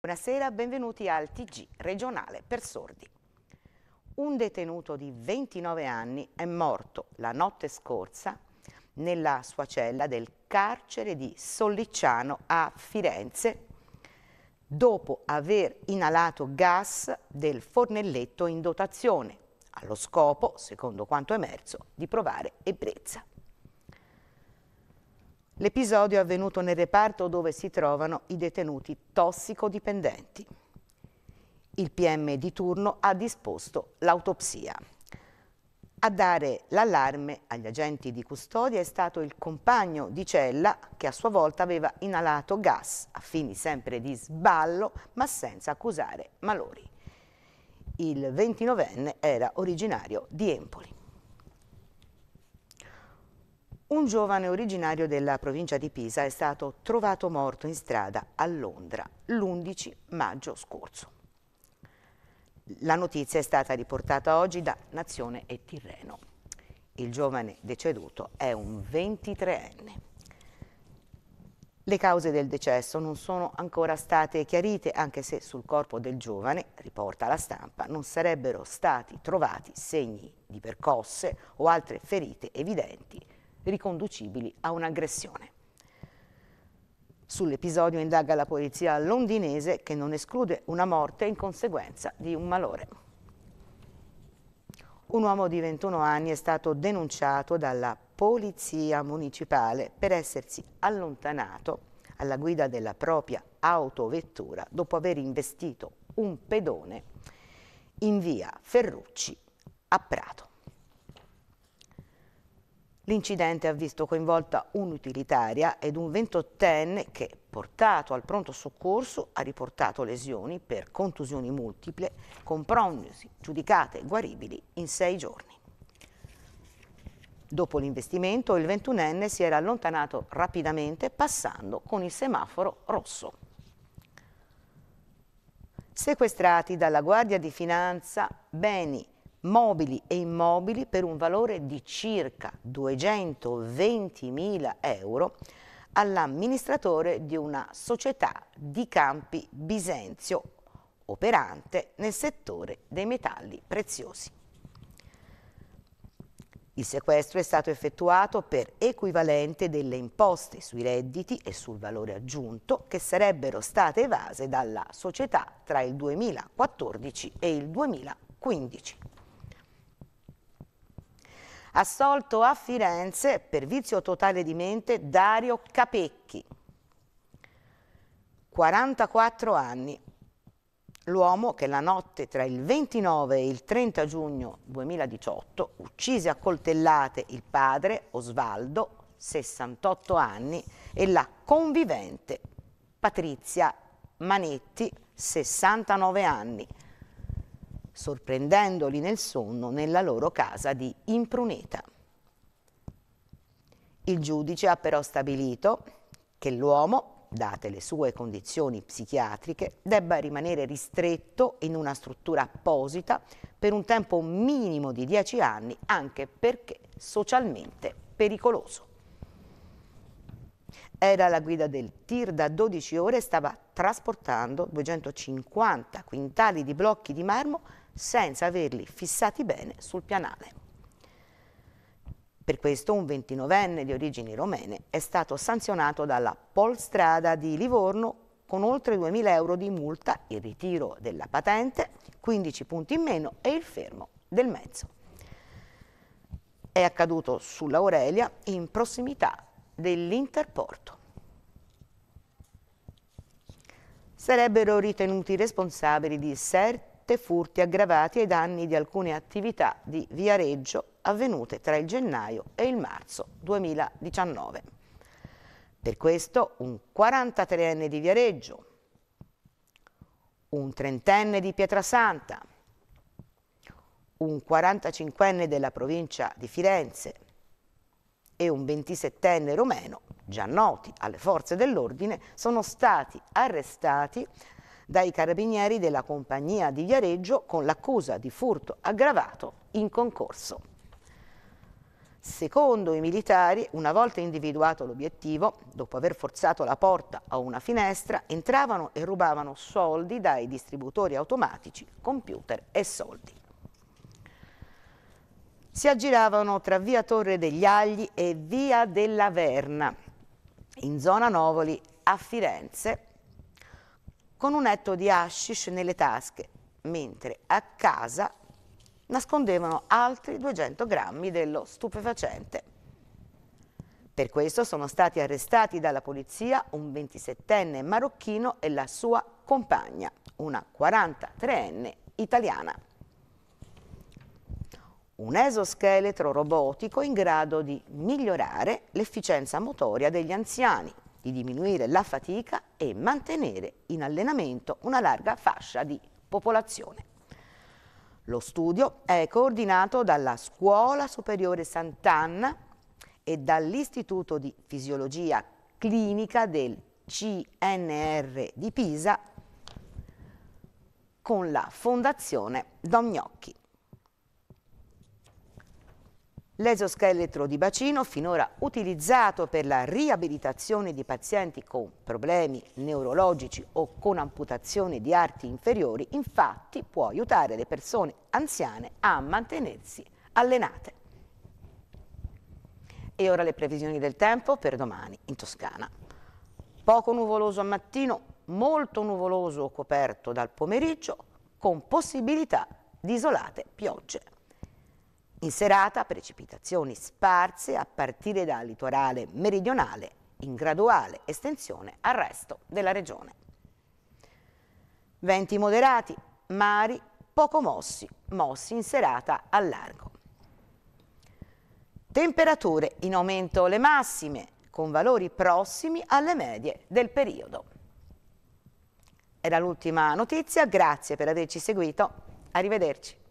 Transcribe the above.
Buonasera, benvenuti al TG regionale per sordi. Un detenuto di 29 anni è morto la notte scorsa nella sua cella del carcere di Sollicciano a Firenze dopo aver inalato gas del fornelletto in dotazione, allo scopo, secondo quanto emerso, di provare ebbrezza. L'episodio è avvenuto nel reparto dove si trovano i detenuti tossicodipendenti. Il PM di turno ha disposto l'autopsia. A dare l'allarme agli agenti di custodia è stato il compagno di cella che a sua volta aveva inalato gas a fini sempre di sballo ma senza accusare malori. Il 29enne era originario di Empoli. Un giovane originario della provincia di Pisa è stato trovato morto in strada a Londra l'11 maggio scorso. La notizia è stata riportata oggi da Nazione e Tirreno. Il giovane deceduto è un 23enne. Le cause del decesso non sono ancora state chiarite, anche se sul corpo del giovane, riporta la stampa, non sarebbero stati trovati segni di percosse o altre ferite evidenti riconducibili a un'aggressione. Sull'episodio indaga la polizia londinese che non esclude una morte in conseguenza di un malore. Un uomo di 21 anni è stato denunciato dalla polizia municipale per essersi allontanato alla guida della propria autovettura dopo aver investito un pedone in via Ferrucci a Prato. L'incidente ha visto coinvolta un'utilitaria ed un ventottenne che, portato al pronto soccorso, ha riportato lesioni per contusioni multiple con prognosi giudicate guaribili in sei giorni. Dopo l'investimento, il ventunenne si era allontanato rapidamente passando con il semaforo rosso. Sequestrati dalla Guardia di Finanza, beni mobili e immobili per un valore di circa 220.000 euro all'amministratore di una società di Campi Bisenzio operante nel settore dei metalli preziosi. Il sequestro è stato effettuato per equivalente delle imposte sui redditi e sul valore aggiunto che sarebbero state evase dalla società tra il 2014 e il 2015. Assolto a Firenze per vizio totale di mente Dario Capecchi. 44 anni. L'uomo che la notte tra il 29 e il 30 giugno 2018 uccise a coltellate il padre Osvaldo, 68 anni, e la convivente Patrizia Manetti, 69 anni, sorprendendoli nel sonno nella loro casa di impruneta. Il giudice ha però stabilito che l'uomo, date le sue condizioni psichiatriche, debba rimanere ristretto in una struttura apposita per un tempo minimo di 10 anni, anche perché socialmente pericoloso. Era alla guida del tir da 12 ore e stava trasportando 250 quintali di blocchi di marmo senza averli fissati bene sul pianale. Per questo un 29enne di origini romene è stato sanzionato dalla Polstrada di Livorno con oltre 2.000 euro di multa, il ritiro della patente, 15 punti in meno e il fermo del mezzo. È accaduto sull'Aurelia in prossimità dell'interporto. Sarebbero ritenuti responsabili di certi sette furti aggravati ai danni di alcune attività di Viareggio avvenute tra il gennaio e il marzo 2019. Per questo un 43enne di Viareggio, un trentenne di Pietrasanta, un 45enne della provincia di Firenze e un 27enne romeno, già noti alle forze dell'ordine, sono stati arrestati dai carabinieri della compagnia di Viareggio con l'accusa di furto aggravato in concorso. Secondo i militari, una volta individuato l'obiettivo, dopo aver forzato la porta a una finestra, entravano e rubavano soldi dai distributori automatici, computer e soldi. Si aggiravano tra via Torre degli Agli e via della Verna, in zona Novoli a Firenze, con un etto di hashish nelle tasche, mentre a casa nascondevano altri 200 grammi dello stupefacente. Per questo sono stati arrestati dalla polizia un 27enne marocchino e la sua compagna, una 43enne italiana. Un esoscheletro robotico in grado di migliorare l'efficienza motoria degli anziani, di diminuire la fatica e mantenere in allenamento una larga fascia di popolazione. Lo studio è coordinato dalla Scuola Superiore Sant'Anna e dall'Istituto di Fisiologia Clinica del CNR di Pisa con la Fondazione Don Gnocchi. L'esoscheletro di bacino, finora utilizzato per la riabilitazione di pazienti con problemi neurologici o con amputazione di arti inferiori, infatti può aiutare le persone anziane a mantenersi allenate. E ora le previsioni del tempo per domani in Toscana. Poco nuvoloso al mattino, molto nuvoloso coperto dal pomeriggio, con possibilità di isolate piogge. In serata precipitazioni sparse a partire dal litorale meridionale in graduale estensione al resto della regione. Venti moderati, mari poco mossi, mossi in serata a largo. Temperature in aumento le massime, con valori prossimi alle medie del periodo. Era l'ultima notizia, grazie per averci seguito, arrivederci.